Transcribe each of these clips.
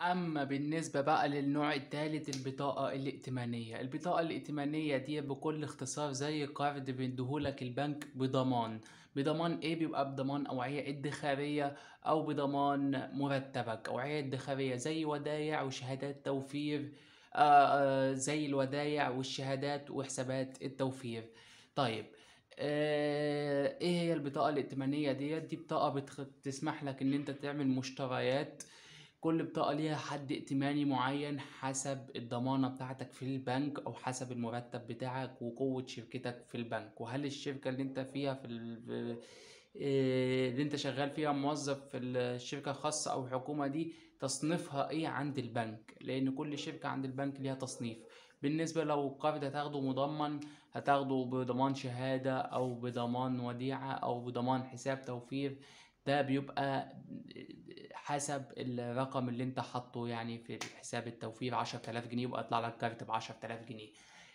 اما بالنسبة بقى للنوع التالت البطاقة الائتمانية البطاقة الائتمانية دي بكل اختصار زي قرض بيديهولك البنك بضمان بضمان ايه بيبقى بضمان اوعية ادخارية او بضمان مرتبك اوعية ادخارية زي ودايع وشهادات توفير آآ آه، آه، زي الودايع والشهادات وحسابات التوفير طيب آه، ايه هي البطاقة الائتمانية ديت دي بطاقة بتسمح لك ان انت تعمل مشتريات كل بطاقة ليها حد ائتماني معين حسب الضمانة بتاعتك في البنك أو حسب المرتب بتاعك وقوة شركتك في البنك وهل الشركة اللي انت فيها في آه، اللي انت شغال فيها موظف في الشركة الخاصة أو الحكومة دي تصنيفها ايه عند البنك لأن كل شركة عند البنك ليها تصنيف بالنسبة لو القرض هتاخده مضمن هتاخده بضمان شهادة أو بضمان وديعة أو بضمان حساب توفير ده بيبقى حسب الرقم اللي انت حاطه يعني في حساب التوفير 10000 جنيه يبقى يطلع لك كارت ب 10000 جنيه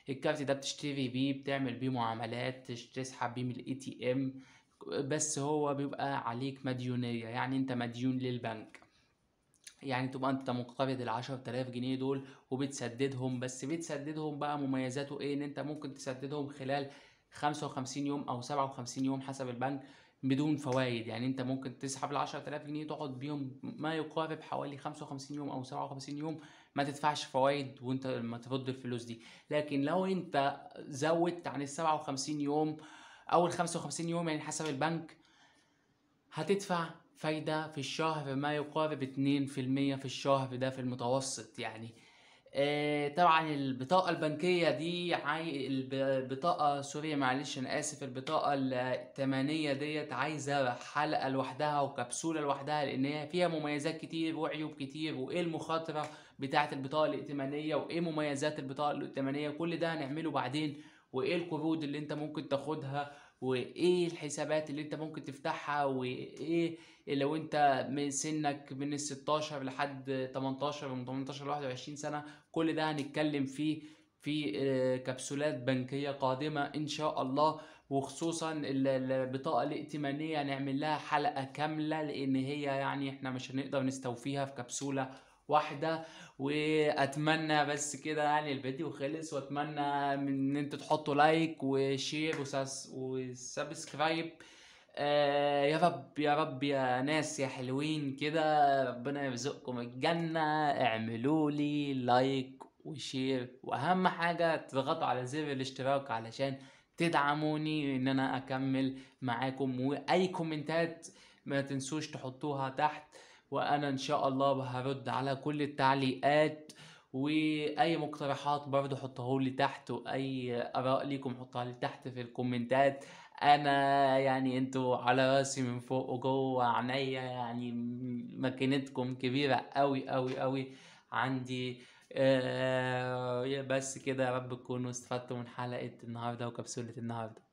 الكارت ده بتشتري بيه بتعمل بيه معاملات تسحب بيه من الاي تي ام بس هو بيبقى عليك مديونية يعني انت مديون للبنك يعني تبقى انت مقترض ال 10000 جنيه دول وبتسددهم بس بتسددهم بقى مميزاته ايه ان انت ممكن تسددهم خلال 55 يوم او 57 يوم حسب البنك بدون فوائد يعني انت ممكن تسحب ال 10000 جنيه تقعد بيهم ما يقارب حوالي 55 يوم او 57 يوم ما تدفعش فوائد وانت لما ترد الفلوس دي لكن لو انت زودت عن ال 57 يوم او ال 55 يوم يعني حسب البنك هتدفع فايدة في الشهر ما يقارب 2% في الشهر ده في المتوسط يعني طبعا آه، البطاقه البنكيه دي عاي... البطاقه سوري معلش انا اسف البطاقه الثمانيه ديت عايزه حلقه لوحدها وكبسوله لوحدها لان هي فيها مميزات كتير وعيوب كتير وايه المخاطره بتاعه البطاقه الائتمانيه وايه مميزات البطاقه الائتمانيه كل ده هنعمله بعدين وايه القروض اللي انت ممكن تاخدها وايه الحسابات اللي انت ممكن تفتحها وايه لو انت من سنك من ال 16 لحد 18 من 18 ل 21 سنه كل ده هنتكلم فيه في آه، كبسولات بنكيه قادمه ان شاء الله وخصوصا البطاقه الائتمانيه هنعمل لها حلقه كامله لان هي يعني احنا مش هنقدر نستوفيها في كبسوله واحده واتمنى بس كده يعني الفيديو خلص واتمنى ان انتوا تحطوا لايك وشير وسبسكرايب آه يا رب يا رب يا ناس يا حلوين كده ربنا يرزقكم الجنة اعملوا لي لايك وشير واهم حاجة تضغطوا على زر الاشتراك علشان تدعموني ان انا اكمل معاكم واي كومنتات ما تنسوش تحطوها تحت وانا ان شاء الله هرد على كل التعليقات واي مقترحات برضه حطها لي تحت واي اراء ليكم حطها لي تحت في الكومنتات انا يعني انتوا على راسي من فوق وجوه عينيا يعني مكانتكم كبيره قوي قوي قوي عندي آه بس كده يا رب تكونوا استفدتوا من حلقه النهارده وكبسوله النهارده